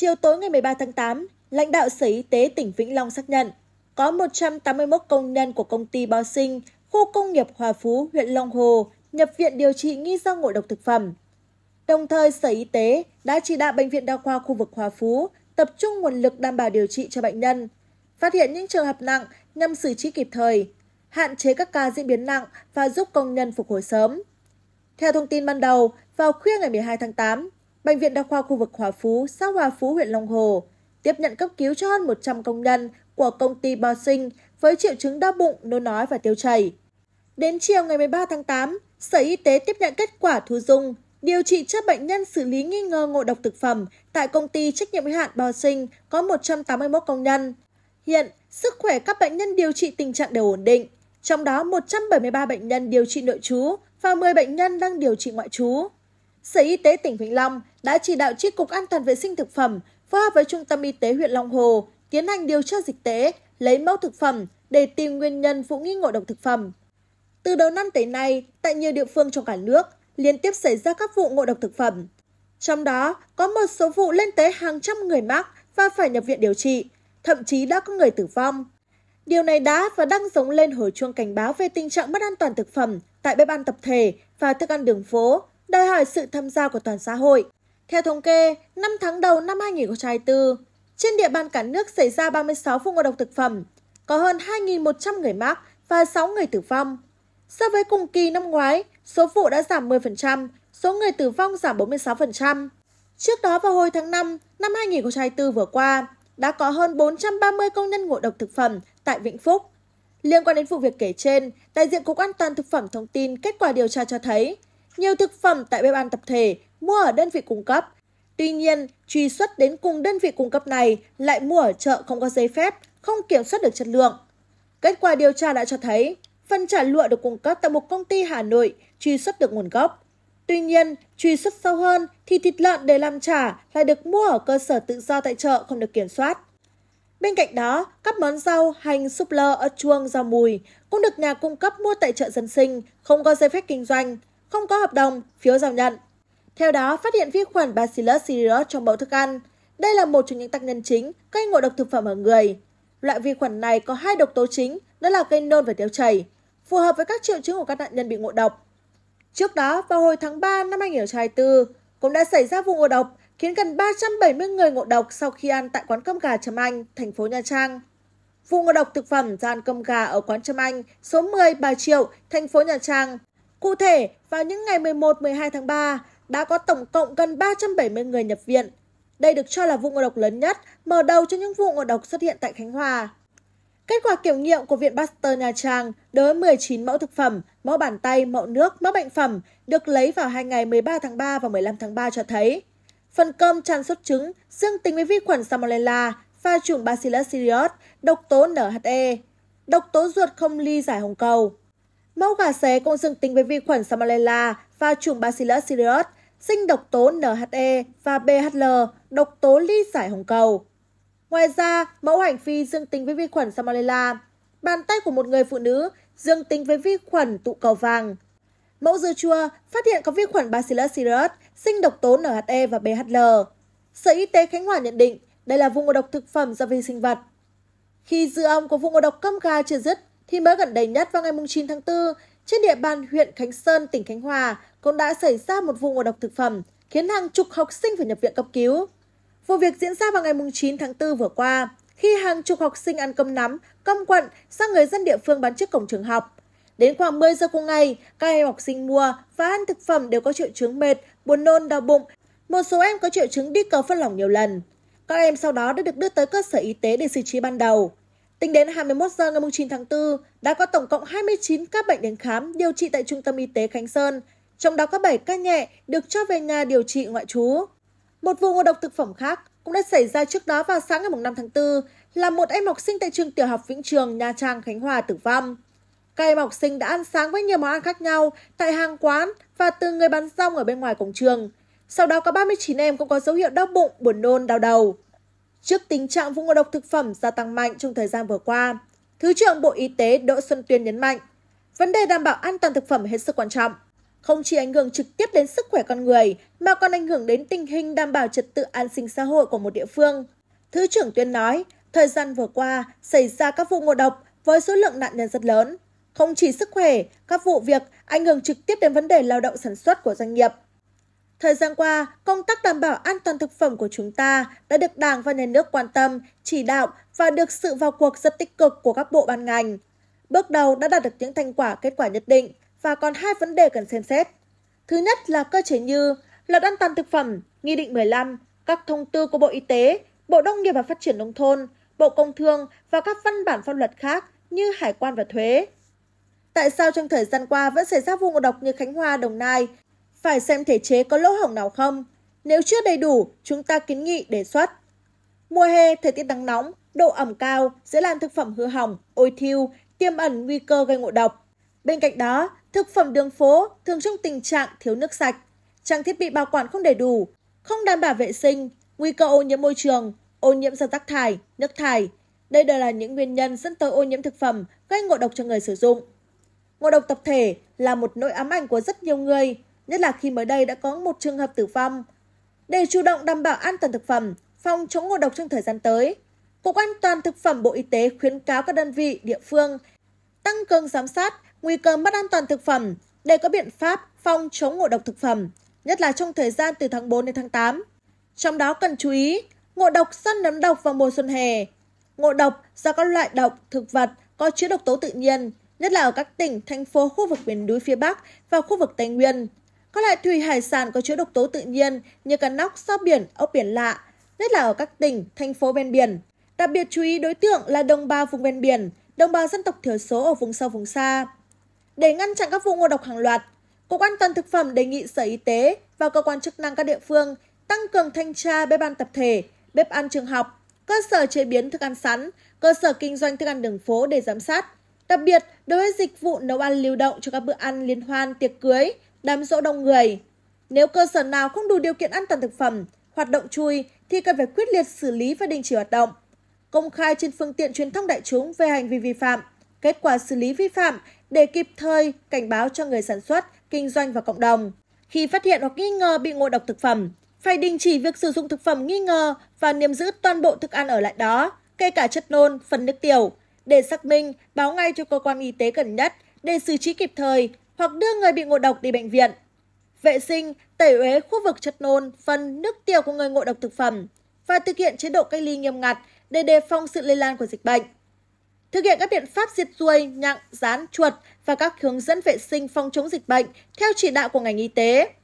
Chiều tối ngày 13 tháng 8, lãnh đạo Sở Y tế tỉnh Vĩnh Long xác nhận có 181 công nhân của công ty Bao Sinh, khu công nghiệp Hòa Phú, huyện Long Hồ nhập viện điều trị nghi do ngộ độc thực phẩm. Đồng thời, Sở Y tế đã chỉ đạo Bệnh viện Đa khoa khu vực Hòa Phú tập trung nguồn lực đảm bảo điều trị cho bệnh nhân, phát hiện những trường hợp nặng nhằm xử trí kịp thời, hạn chế các ca diễn biến nặng và giúp công nhân phục hồi sớm. Theo thông tin ban đầu, vào khuya ngày 12 tháng 8, Bệnh viện Đa khoa khu vực Hòa Phú, xã Hòa Phú, huyện Long Hồ tiếp nhận cấp cứu cho hơn 100 công nhân của công ty Bao Sinh với triệu chứng đau bụng, nôn nói và tiêu chảy. Đến chiều ngày 13 tháng 8, Sở Y tế tiếp nhận kết quả thu dung điều trị cho bệnh nhân xử lý nghi ngờ ngộ độc thực phẩm tại công ty trách nhiệm hữu hạn Bao Sinh có 181 công nhân. Hiện, sức khỏe các bệnh nhân điều trị tình trạng đều ổn định, trong đó 173 bệnh nhân điều trị nội trú và 10 bệnh nhân đang điều trị ngoại trú sở y tế tỉnh Vĩnh Long đã chỉ đạo tri cục an toàn vệ sinh thực phẩm phối hợp với trung tâm y tế huyện Long Hồ tiến hành điều tra dịch tễ, lấy mẫu thực phẩm để tìm nguyên nhân vụ nghi ngộ độc thực phẩm. Từ đầu năm tới nay, tại nhiều địa phương trong cả nước liên tiếp xảy ra các vụ ngộ độc thực phẩm. Trong đó, có một số vụ lên tới hàng trăm người mắc và phải nhập viện điều trị, thậm chí đã có người tử vong. Điều này đã và đang giống lên hồi chuông cảnh báo về tình trạng mất an toàn thực phẩm tại bếp ăn tập thể và thức ăn đường phố đòi hỏi sự tham gia của toàn xã hội. Theo thống kê, năm tháng đầu năm hai hai nghìn mươi bốn trên địa bàn cả nước xảy ra ba mươi sáu vụ ngộ độc thực phẩm, có hơn hai 2.100 người mắc và sáu người tử vong. So với cùng kỳ năm ngoái, số vụ đã giảm 10%, số người tử vong giảm bốn mươi 46%. Trước đó vào hồi tháng 5 năm hai hai nghìn mươi bốn vừa qua, đã có hơn 430 công nhân ngộ độc thực phẩm tại Vĩnh Phúc. Liên quan đến vụ việc kể trên, đại diện Cục An toàn Thực phẩm thông tin kết quả điều tra cho thấy nhiều thực phẩm tại bếp ăn tập thể mua ở đơn vị cung cấp. Tuy nhiên, truy xuất đến cùng đơn vị cung cấp này lại mua ở chợ không có giấy phép, không kiểm soát được chất lượng. Kết quả điều tra đã cho thấy, phần trả lụa được cung cấp tại một công ty Hà Nội truy xuất được nguồn gốc. Tuy nhiên, truy xuất sâu hơn thì thịt lợn để làm trả lại được mua ở cơ sở tự do tại chợ không được kiểm soát. Bên cạnh đó, các món rau, hành, súp lơ, ớt chuông, rau mùi cũng được nhà cung cấp mua tại chợ dân sinh, không có giấy phép kinh doanh, không có hợp đồng, phiếu giao nhận. Theo đó, phát hiện vi khuẩn Bacillus cereus trong mẫu thức ăn. Đây là một trong những tác nhân chính gây ngộ độc thực phẩm ở người. Loại vi khuẩn này có hai độc tố chính, đó là gây nôn và tiêu chảy, phù hợp với các triệu chứng của các nạn nhân bị ngộ độc. Trước đó, vào hồi tháng 3 năm 2024, cũng đã xảy ra vụ ngộ độc khiến gần 370 người ngộ độc sau khi ăn tại quán cơm gà Trâm Anh, thành phố Nha Trang. Vụ ngộ độc thực phẩm do ăn cơm gà ở quán Trâm Anh, số 10 Bà Triệu, thành phố Nha Trang Cụ thể, vào những ngày 11-12 tháng 3, đã có tổng cộng gần 370 người nhập viện. Đây được cho là vụ ngộ độc lớn nhất, mở đầu cho những vụ ngộ độc xuất hiện tại Khánh Hòa. Kết quả kiểm nghiệm của Viện Pasteur Nha Trang đối với 19 mẫu thực phẩm, mẫu bàn tay, mẫu nước, mẫu bệnh phẩm được lấy vào hai ngày 13 tháng 3 và 15 tháng 3 cho thấy phần cơm tràn xuất trứng dương tính với vi khuẩn Salmonella và chủng Bacillus cereus, độc tố NHE, độc tố ruột không ly giải hồng cầu. Mẫu gà xé cũng dương tính với vi khuẩn Salmonella và chủng Bacillus cereus, sinh độc tố NHE và BHL, độc tố ly giải hồng cầu. Ngoài ra, mẫu hành phi dương tính với vi khuẩn Salmonella, bàn tay của một người phụ nữ dương tính với vi khuẩn tụ cầu vàng. Mẫu dưa chua phát hiện có vi khuẩn Bacillus cereus, sinh độc tố NHE và BHL. Sở Y tế Khánh Hòa nhận định đây là vụ ngộ độc thực phẩm do vi sinh vật. Khi dư ong có vụ ngộ độc cơm gà chưa dứt, thì mới gần đây nhất vào ngày 9 tháng 4, trên địa bàn huyện Khánh Sơn, tỉnh Khánh Hòa cũng đã xảy ra một vụ ngộ độc thực phẩm, khiến hàng chục học sinh phải nhập viện cấp cứu. Vụ việc diễn ra vào ngày 9 tháng 4 vừa qua, khi hàng chục học sinh ăn cơm nắm, cơm quận sang người dân địa phương bán trước cổng trường học. Đến khoảng 10 giờ cùng ngày, các em học sinh mua và ăn thực phẩm đều có triệu chứng mệt, buồn nôn, đau bụng. Một số em có triệu chứng đi cầu phân lỏng nhiều lần. Các em sau đó đã được đưa tới cơ sở y tế để xử trí ban đầu tính đến 21 giờ ngày 9 tháng 4, đã có tổng cộng 29 mươi ca bệnh đến khám điều trị tại trung tâm y tế khánh sơn trong đó có bảy ca nhẹ được cho về nhà điều trị ngoại trú một vụ ngộ độc thực phẩm khác cũng đã xảy ra trước đó vào sáng ngày 5 tháng 4 là một em học sinh tại trường tiểu học Vĩnh Trường, Nha Trang, Khánh Hòa tử vong. Các em học sinh đã ăn sáng với nhiều món ăn khác nhau tại hàng quán và từ người bán rong ở bên ngoài cổng trường. Sau đó có 39 em cũng có dấu hiệu đau bụng, buồn nôn, đau đầu trước tình trạng vụ ngộ độc thực phẩm gia tăng mạnh trong thời gian vừa qua. Thứ trưởng Bộ Y tế Đỗ Xuân Tuyên nhấn mạnh, vấn đề đảm bảo an toàn thực phẩm hết sức quan trọng, không chỉ ảnh hưởng trực tiếp đến sức khỏe con người mà còn ảnh hưởng đến tình hình đảm bảo trật tự an sinh xã hội của một địa phương. Thứ trưởng Tuyên nói, thời gian vừa qua xảy ra các vụ ngộ độc với số lượng nạn nhân rất lớn. Không chỉ sức khỏe, các vụ việc ảnh hưởng trực tiếp đến vấn đề lao động sản xuất của doanh nghiệp, Thời gian qua, công tác đảm bảo an toàn thực phẩm của chúng ta đã được Đảng và Nhà nước quan tâm, chỉ đạo và được sự vào cuộc rất tích cực của các bộ ban ngành. Bước đầu đã đạt được những thành quả kết quả nhất định và còn hai vấn đề cần xem xét. Thứ nhất là cơ chế như Luật an toàn thực phẩm, Nghị định 15, các thông tư của Bộ Y tế, Bộ Nông nghiệp và Phát triển Nông thôn, Bộ Công Thương và các văn bản pháp luật khác như hải quan và thuế. Tại sao trong thời gian qua vẫn xảy ra vụ ngộ độc như Khánh Hòa, Đồng Nai phải xem thể chế có lỗ hổng nào không. Nếu chưa đầy đủ, chúng ta kiến nghị đề xuất. Mùa hè, thời tiết nắng nóng, độ ẩm cao sẽ làm thực phẩm hư hỏng, ôi thiêu, tiềm ẩn nguy cơ gây ngộ độc. Bên cạnh đó, thực phẩm đường phố thường trong tình trạng thiếu nước sạch, trang thiết bị bảo quản không đầy đủ, không đảm bảo vệ sinh, nguy cơ ô nhiễm môi trường, ô nhiễm do rác thải, nước thải. Đây đều là những nguyên nhân dẫn tới ô nhiễm thực phẩm gây ngộ độc cho người sử dụng. Ngộ độc tập thể là một nỗi ám ảnh của rất nhiều người, nhất là khi mới đây đã có một trường hợp tử vong. Để chủ động đảm bảo an toàn thực phẩm, phòng chống ngộ độc trong thời gian tới, Cục An toàn Thực phẩm Bộ Y tế khuyến cáo các đơn vị, địa phương tăng cường giám sát nguy cơ mất an toàn thực phẩm để có biện pháp phòng chống ngộ độc thực phẩm, nhất là trong thời gian từ tháng 4 đến tháng 8. Trong đó cần chú ý ngộ độc do nấm độc vào mùa xuân hè, ngộ độc do các loại độc thực vật có chứa độc tố tự nhiên, nhất là ở các tỉnh, thành phố khu vực miền núi phía Bắc và khu vực Tây Nguyên, các loại thủy hải sản có chứa độc tố tự nhiên như cá nóc, sao biển, ốc biển lạ, nhất là ở các tỉnh, thành phố ven biển. Đặc biệt chú ý đối tượng là đồng bào vùng ven biển, đồng bào dân tộc thiểu số ở vùng sâu vùng xa. Để ngăn chặn các vụ ngộ độc hàng loạt, Cục An toàn Thực phẩm đề nghị Sở Y tế và cơ quan chức năng các địa phương tăng cường thanh tra bếp ăn tập thể, bếp ăn trường học, cơ sở chế biến thức ăn sẵn, cơ sở kinh doanh thức ăn đường phố để giám sát. Đặc biệt, đối với dịch vụ nấu ăn lưu động cho các bữa ăn liên hoan, tiệc cưới, đám rỗ đông người. Nếu cơ sở nào không đủ điều kiện an toàn thực phẩm, hoạt động chui thì cần phải quyết liệt xử lý và đình chỉ hoạt động. Công khai trên phương tiện truyền thông đại chúng về hành vi vi phạm, kết quả xử lý vi phạm để kịp thời cảnh báo cho người sản xuất, kinh doanh và cộng đồng. Khi phát hiện hoặc nghi ngờ bị ngộ độc thực phẩm, phải đình chỉ việc sử dụng thực phẩm nghi ngờ và niêm giữ toàn bộ thức ăn ở lại đó, kể cả chất nôn, phần nước tiểu, để xác minh, báo ngay cho cơ quan y tế gần nhất để xử trí kịp thời hoặc đưa người bị ngộ độc đi bệnh viện vệ sinh tẩy uế khu vực chất nôn phân nước tiểu của người ngộ độc thực phẩm và thực hiện chế độ cách ly nghiêm ngặt để đề phòng sự lây lan của dịch bệnh thực hiện các biện pháp diệt ruồi nhặng rán chuột và các hướng dẫn vệ sinh phòng chống dịch bệnh theo chỉ đạo của ngành y tế